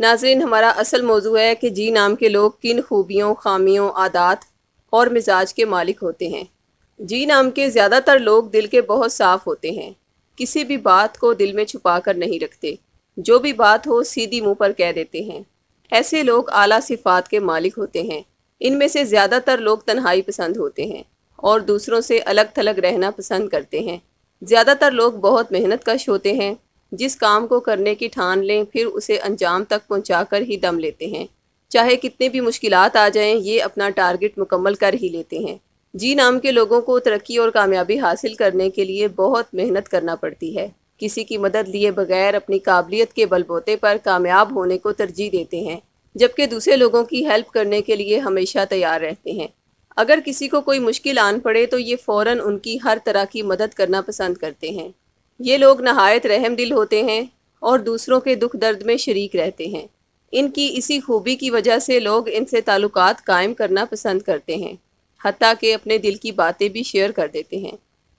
नाजरीन हमारा असल मौजू है कि जी नाम के लोग किन खूबियों खामियों आदात और मिजाज के मालिक होते हैं जी नाम के ज़्यादातर लोग दिल के बहुत साफ होते हैं किसी भी बात को दिल में छुपा कर नहीं रखते जो भी बात हो सीधी मुंह पर कह देते हैं ऐसे लोग आला सिफात के मालिक होते हैं इनमें से ज़्यादातर लोग तन्हाई पसंद होते हैं और दूसरों से अलग थलग रहना पसंद करते हैं ज़्यादातर लोग बहुत मेहनत कश होते हैं जिस काम को करने की ठान लें फिर उसे अंजाम तक पहुंचाकर ही दम लेते हैं चाहे कितने भी मुश्किल आ जाएं ये अपना टारगेट मुकम्मल कर ही लेते हैं जी नाम के लोगों को तरक्की और कामयाबी हासिल करने के लिए बहुत मेहनत करना पड़ती है किसी की मदद लिए बगैर अपनी काबिलियत के बलबोते पर कामयाब होने को तरजीह देते हैं जबकि दूसरे लोगों की हेल्प करने के लिए हमेशा तैयार रहते हैं अगर किसी को कोई मुश्किल आन पड़े तो ये फ़ौर उनकी हर तरह की मदद करना पसंद करते हैं ये लोग नहायत रहम दिल होते हैं और दूसरों के दुख दर्द में शरीक रहते हैं इनकी इसी खूबी की वजह से लोग इनसे ताल्लुक कायम करना पसंद करते हैं हती के अपने दिल की बातें भी शेयर कर देते हैं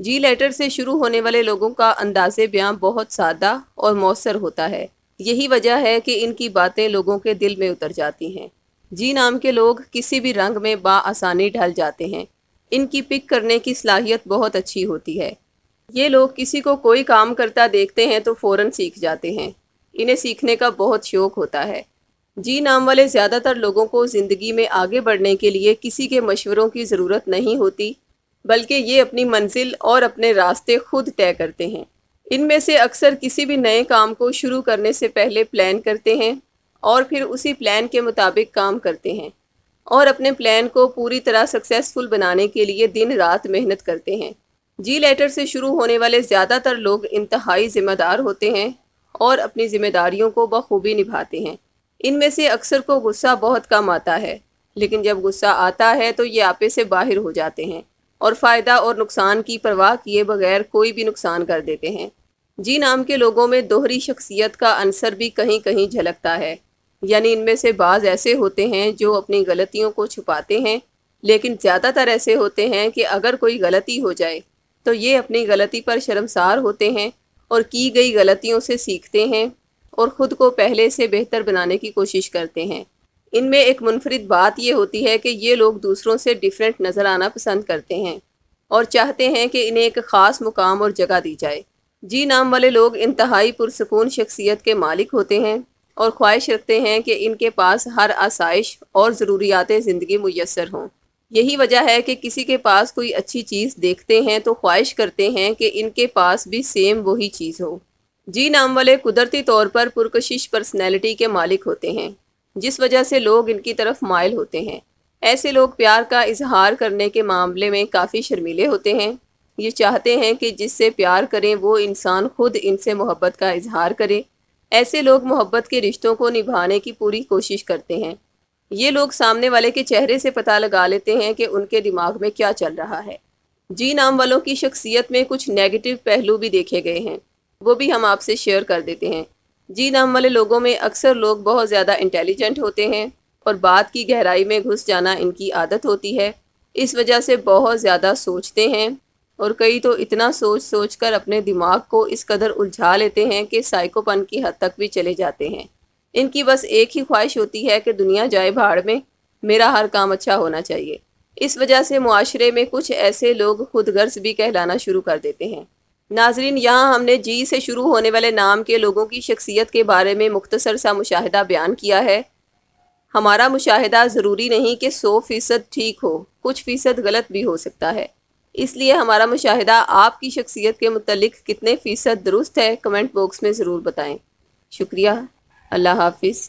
जी लेटर से शुरू होने वाले लोगों का अंदाज़ बयां बहुत सादा और मौसर होता है यही वजह है कि इनकी बातें लोगों के दिल में उतर जाती हैं जी नाम के लोग किसी भी रंग में बासानी ढल जाते हैं इनकी पिक करने की सलाहियत बहुत अच्छी होती है ये लोग किसी को कोई काम करता देखते हैं तो फ़ौर सीख जाते हैं इन्हें सीखने का बहुत शौक होता है जी नाम वाले ज़्यादातर लोगों को ज़िंदगी में आगे बढ़ने के लिए किसी के मशवरों की ज़रूरत नहीं होती बल्कि ये अपनी मंजिल और अपने रास्ते खुद तय करते हैं इनमें से अक्सर किसी भी नए काम को शुरू करने से पहले प्लान करते हैं और फिर उसी प्लान के मुताबिक काम करते हैं और अपने प्लान को पूरी तरह सक्सेसफुल बनाने के लिए दिन रात मेहनत करते हैं जी लेटर से शुरू होने वाले ज़्यादातर लोग इंतहाई ज़िम्मेदार होते हैं और अपनी ज़िम्मेदारियों को बखूबी निभाते हैं इनमें से अक्सर को गुस्सा बहुत कम आता है लेकिन जब गुस्सा आता है तो ये आपे से बाहर हो जाते हैं और फ़ायदा और नुकसान की परवाह किए बगैर कोई भी नुकसान कर देते हैं जी नाम के लोगों में दोहरी शख्सियत का अंसर भी कहीं कहीं झलकता है यानी इनमें से बाज़ ऐसे होते हैं जो अपनी गलतियों को छुपाते हैं लेकिन ज़्यादातर ऐसे होते हैं कि अगर कोई गलती हो जाए तो ये अपनी गलती पर शर्मसार होते हैं और की गई गलतियों से सीखते हैं और ख़ुद को पहले से बेहतर बनाने की कोशिश करते हैं इनमें एक मुनफरद बात यह होती है कि ये लोग दूसरों से डिफरेंट नज़र आना पसंद करते हैं और चाहते हैं कि इन्हें एक ख़ास मुकाम और जगह दी जाए जी नाम वाले लोग इंतहाई पुरसकून शख्सियत के मालिक होते हैं और ख्वाहिश रखते हैं कि इनके पास हर आसाइश और ज़रूरियात ज़िंदगी मैसर हों यही वजह है कि किसी के पास कोई अच्छी चीज़ देखते हैं तो ख्वाहिश करते हैं कि इनके पास भी सेम वही चीज़ हो जी नाम वाले कुदरती तौर पर पुरकशिश पर्सनैलिटी के मालिक होते हैं जिस वजह से लोग इनकी तरफ मायल होते हैं ऐसे लोग प्यार का इजहार करने के मामले में काफ़ी शर्मीले होते हैं ये चाहते हैं कि जिससे प्यार करें वो इंसान खुद इनसे मोहब्बत का इजहार करे ऐसे लोग मोहब्बत के रिश्तों को निभाने की पूरी कोशिश करते हैं ये लोग सामने वाले के चेहरे से पता लगा लेते हैं कि उनके दिमाग में क्या चल रहा है जी नाम वालों की शख्सियत में कुछ नेगेटिव पहलू भी देखे गए हैं वो भी हम आपसे शेयर कर देते हैं जी नाम वाले लोगों में अक्सर लोग बहुत ज़्यादा इंटेलिजेंट होते हैं और बात की गहराई में घुस जाना इनकी आदत होती है इस वजह से बहुत ज़्यादा सोचते हैं और कई तो इतना सोच सोच कर अपने दिमाग को इस कदर उलझा लेते हैं कि साइकोपन की हद तक भी चले जाते हैं इनकी बस एक ही ख्वाहिश होती है कि दुनिया जाए भाड़ में मेरा हर काम अच्छा होना चाहिए इस वजह से माशरे में कुछ ऐसे लोग खुद गर्ज भी कहलाना शुरू कर देते हैं नाजरीन यहाँ हमने जी से शुरू होने वाले नाम के लोगों की शख्सियत के बारे में मुख्तसर सा मुशाहिदा बयान किया है हमारा मुशाहिदा ज़रूरी नहीं कि सौ फ़ीसद ठीक हो कुछ फ़ीसद गलत भी हो सकता है इसलिए हमारा मुशाहिदा आपकी शख्सियत के मतलब कितने फ़ीसद दुरुस्त है कमेंट बॉक्स में ज़रूर बताएँ शुक्रिया अल्लाह हाफिज़